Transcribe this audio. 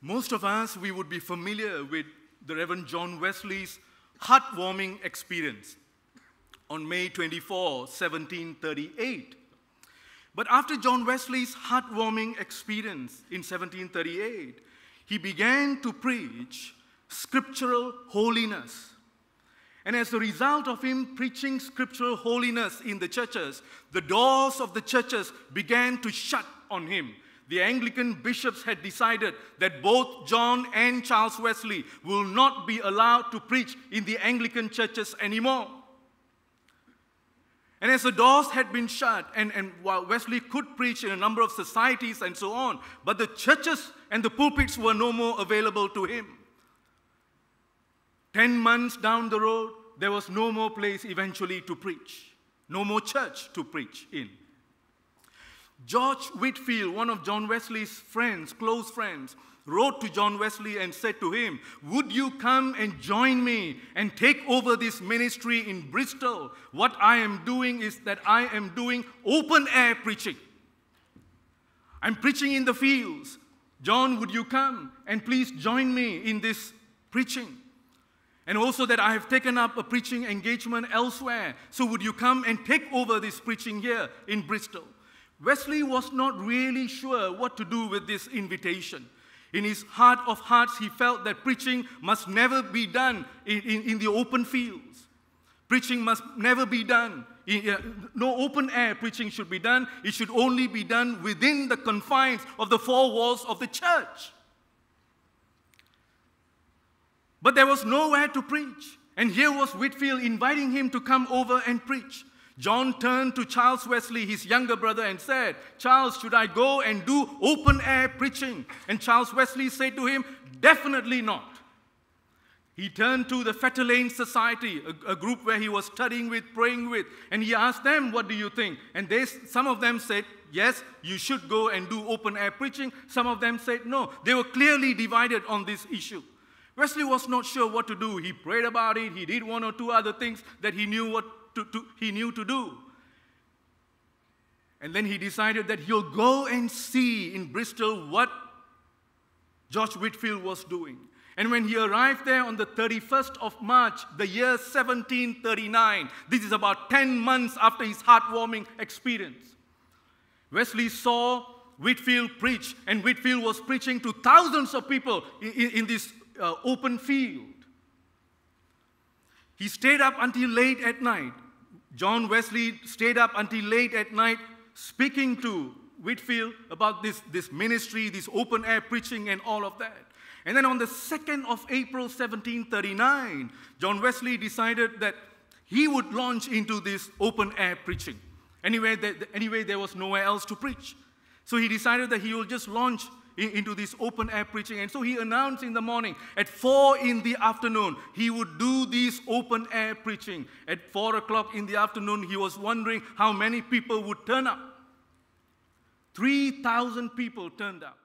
Most of us, we would be familiar with the Reverend John Wesley's heartwarming experience on May 24, 1738. But after John Wesley's heartwarming experience in 1738, he began to preach scriptural holiness. And as a result of him preaching scriptural holiness in the churches, the doors of the churches began to shut on him the Anglican bishops had decided that both John and Charles Wesley will not be allowed to preach in the Anglican churches anymore. And as the doors had been shut, and, and while Wesley could preach in a number of societies and so on, but the churches and the pulpits were no more available to him. Ten months down the road, there was no more place eventually to preach, no more church to preach in. George Whitfield, one of John Wesley's friends, close friends, wrote to John Wesley and said to him, Would you come and join me and take over this ministry in Bristol? What I am doing is that I am doing open air preaching. I'm preaching in the fields. John, would you come and please join me in this preaching? And also that I have taken up a preaching engagement elsewhere. So would you come and take over this preaching here in Bristol? Wesley was not really sure what to do with this invitation. In his heart of hearts, he felt that preaching must never be done in, in, in the open fields. Preaching must never be done. In, uh, no open air preaching should be done. It should only be done within the confines of the four walls of the church. But there was nowhere to preach. And here was Whitfield inviting him to come over and preach. John turned to Charles Wesley, his younger brother, and said, Charles, should I go and do open air preaching? And Charles Wesley said to him, Definitely not. He turned to the Fetter Lane Society, a, a, group where he was studying with, praying with, and he asked them, What do you think? And they, some of them said, Yes, you should go and do open air preaching. Some of them said, No. They were clearly divided on this issue. Wesley was not sure what to do. He prayed about it. He did one or two other things that he knew what to, to, he knew to do. And then he decided that he'll go and see in Bristol what George Whitfield was doing. And when he arrived there on the 31st of March, the year 1739, this is about 10 months after his heartwarming experience, Wesley saw Whitfield preach, and Whitfield was preaching to thousands of people in, in, in this uh, open field. He stayed up until late at night. John Wesley stayed up until late at night speaking to Whitfield about this, this ministry, this open air preaching, and all of that. And then on the 2nd of April 1739, John Wesley decided that he would launch into this open air preaching. Anyway, there, anyway, there was nowhere else to preach. So he decided that he will just launch into this open air preaching. And so he announced in the morning, at four in the afternoon, he would do this open air preaching. At four o'clock in the afternoon, he was wondering how many people would turn up. 3,000 people turned up.